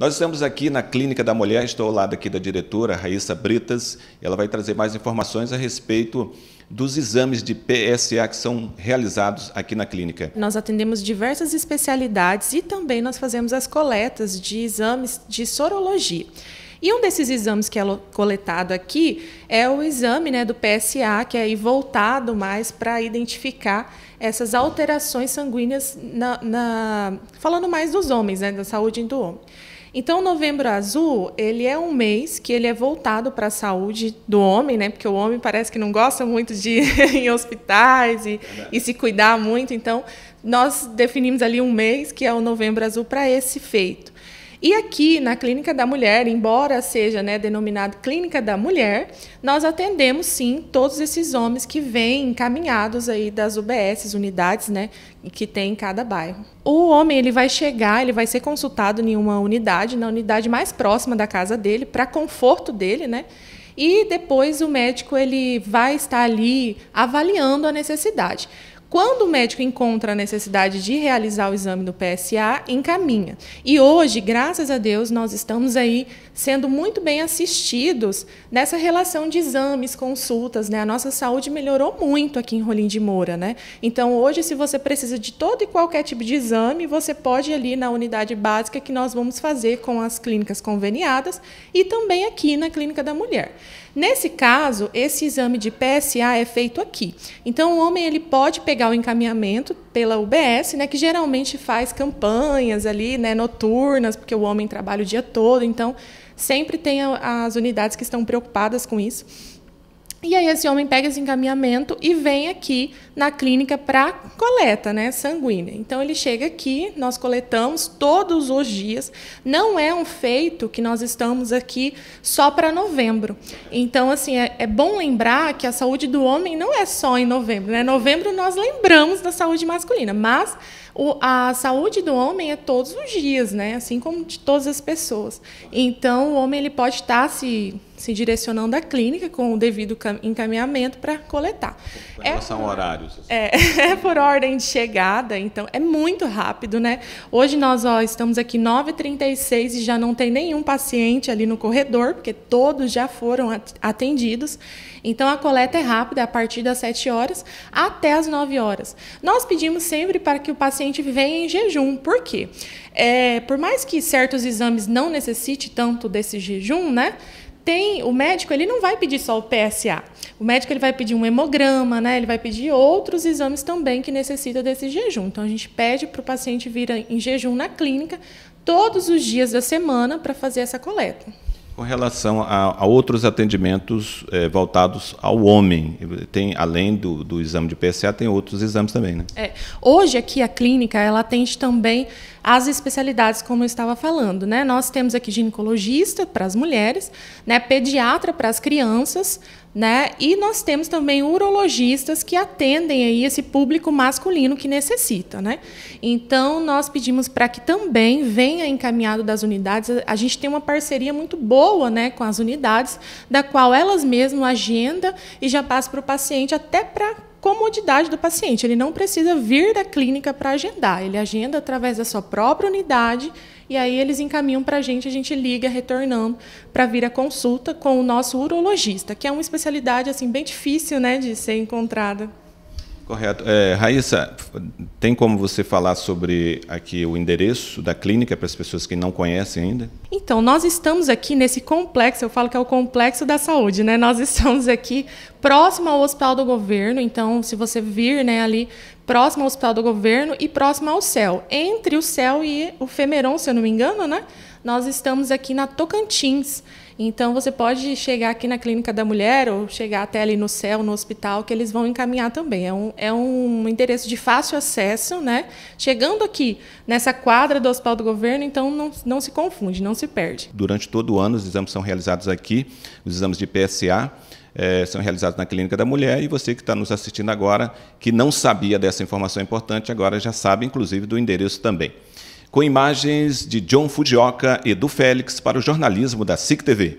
Nós estamos aqui na Clínica da Mulher, estou ao lado aqui da diretora Raíssa Britas, ela vai trazer mais informações a respeito dos exames de PSA que são realizados aqui na clínica. Nós atendemos diversas especialidades e também nós fazemos as coletas de exames de sorologia. E um desses exames que é coletado aqui é o exame né, do PSA, que é voltado mais para identificar essas alterações sanguíneas, na, na, falando mais dos homens, né, da saúde do homem. Então, o Novembro Azul, ele é um mês que ele é voltado para a saúde do homem, né? Porque o homem parece que não gosta muito de ir em hospitais e, e se cuidar muito. Então, nós definimos ali um mês que é o Novembro Azul para esse feito. E aqui na Clínica da Mulher, embora seja né, denominado Clínica da Mulher, nós atendemos sim todos esses homens que vêm encaminhados aí das UBS, unidades né, que tem em cada bairro. O homem ele vai chegar, ele vai ser consultado em uma unidade, na unidade mais próxima da casa dele, para conforto dele, né? E depois o médico ele vai estar ali avaliando a necessidade. Quando o médico encontra a necessidade de realizar o exame do PSA, encaminha. E hoje, graças a Deus, nós estamos aí sendo muito bem assistidos nessa relação de exames, consultas, né? A nossa saúde melhorou muito aqui em Rolim de Moura, né? Então, hoje, se você precisa de todo e qualquer tipo de exame, você pode ir ali na unidade básica que nós vamos fazer com as clínicas conveniadas e também aqui na Clínica da Mulher. Nesse caso, esse exame de PSA é feito aqui. Então, o homem ele pode pegar o encaminhamento pela UBS, né, que geralmente faz campanhas ali, né, noturnas, porque o homem trabalha o dia todo, então sempre tem as unidades que estão preocupadas com isso. E aí esse homem pega esse encaminhamento e vem aqui na clínica para coleta, né, sanguínea. Então ele chega aqui, nós coletamos todos os dias. Não é um feito que nós estamos aqui só para novembro. Então assim é, é, bom lembrar que a saúde do homem não é só em novembro. Né? Novembro nós lembramos da saúde masculina, mas o, a saúde do homem é todos os dias, né? Assim como de todas as pessoas. Então, o homem ele pode estar tá se, se direcionando à clínica com o devido encaminhamento para coletar. É, são horários. Assim. É, é, por ordem de chegada, então é muito rápido, né? Hoje nós ó, estamos aqui 9h36 e já não tem nenhum paciente ali no corredor, porque todos já foram atendidos. Então a coleta é rápida, a partir das 7 horas até as 9 horas. Nós pedimos sempre para que o paciente paciente vem em jejum. Por quê? É, por mais que certos exames não necessite tanto desse jejum, né? Tem, o médico ele não vai pedir só o PSA. O médico ele vai pedir um hemograma, né? Ele vai pedir outros exames também que necessita desse jejum. Então a gente pede para o paciente vir em jejum na clínica todos os dias da semana para fazer essa coleta com relação a, a outros atendimentos é, voltados ao homem. Tem, além do, do, exame de PSA, tem outros exames também. Né? É. Hoje aqui a clínica ela atende também as especialidades, como eu estava falando. Né? Nós temos aqui ginecologista para as mulheres, né? pediatra para as crianças, né? e nós temos também urologistas que atendem aí esse público masculino que necessita. Né? Então, nós pedimos para que também venha encaminhado das unidades. A gente tem uma parceria muito boa né, com as unidades, da qual elas mesmas agendam e já passa para o paciente até para comodidade do paciente. Ele não precisa vir da clínica para agendar, ele agenda através da sua própria unidade e aí eles encaminham para a gente, a gente liga retornando para vir a consulta com o nosso urologista, que é uma especialidade assim bem difícil, né, de ser encontrada. Correto. É, Raíssa, tem como você falar sobre aqui o endereço da clínica para as pessoas que não conhecem ainda? Então, nós estamos aqui nesse complexo, eu falo que é o complexo da saúde, né? Nós estamos aqui próximo ao Hospital do Governo, então se você vir, né, ali próximo ao Hospital do Governo e próximo ao CEL. Entre o CEL e o Femeron, se eu não me engano, né? Nós estamos aqui na Tocantins. Então você pode chegar aqui na clínica da mulher ou chegar até ali no céu, no hospital, que eles vão encaminhar também. É um, é um endereço de fácil acesso, né? Chegando aqui nessa quadra do Hospital do Governo, então não, não se confunde, não se perde. Durante todo o ano os exames são realizados aqui, os exames de PSA. É, eh, são realizados na Clínica da Mulher e você que está nos assistindo agora, que não sabia dessa informação importante, agora já sabe, inclusive, do endereço também com imagens de John Fujioka e do Félix para o jornalismo da SIC TV.